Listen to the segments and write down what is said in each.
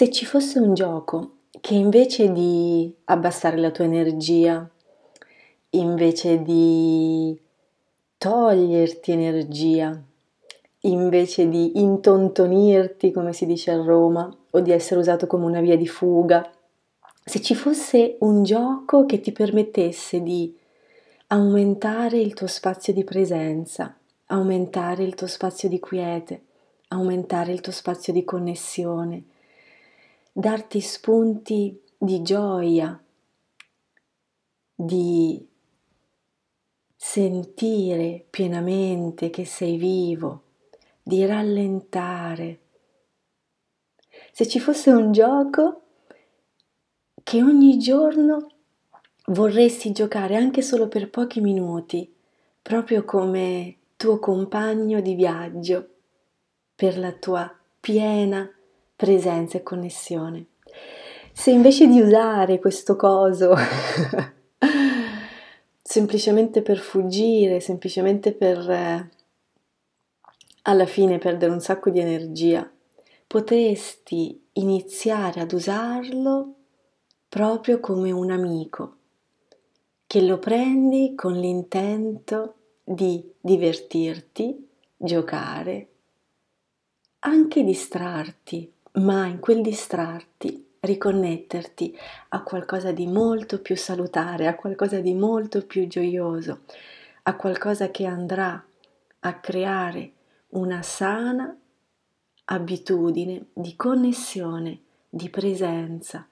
Se ci fosse un gioco che invece di abbassare la tua energia, invece di toglierti energia, invece di intontonirti, come si dice a Roma, o di essere usato come una via di fuga, se ci fosse un gioco che ti permettesse di aumentare il tuo spazio di presenza, aumentare il tuo spazio di quiete, aumentare il tuo spazio di connessione, darti spunti di gioia, di sentire pienamente che sei vivo, di rallentare. Se ci fosse un gioco che ogni giorno vorresti giocare anche solo per pochi minuti, proprio come tuo compagno di viaggio, per la tua piena presenza e connessione. Se invece di usare questo coso semplicemente per fuggire, semplicemente per eh, alla fine perdere un sacco di energia, potresti iniziare ad usarlo proprio come un amico che lo prendi con l'intento di divertirti, giocare, anche distrarti ma in quel distrarti riconnetterti a qualcosa di molto più salutare, a qualcosa di molto più gioioso, a qualcosa che andrà a creare una sana abitudine di connessione, di presenza,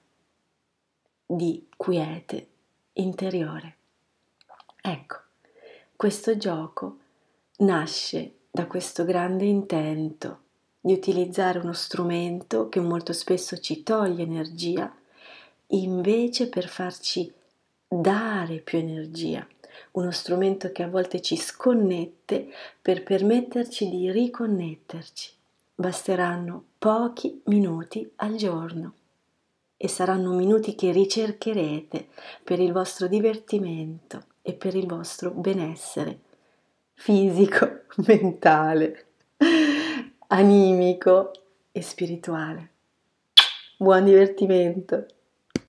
di quiete interiore. Ecco, questo gioco nasce da questo grande intento di utilizzare uno strumento che molto spesso ci toglie energia, invece per farci dare più energia, uno strumento che a volte ci sconnette per permetterci di riconnetterci. Basteranno pochi minuti al giorno e saranno minuti che ricercherete per il vostro divertimento e per il vostro benessere fisico, mentale animico e spirituale. Buon divertimento!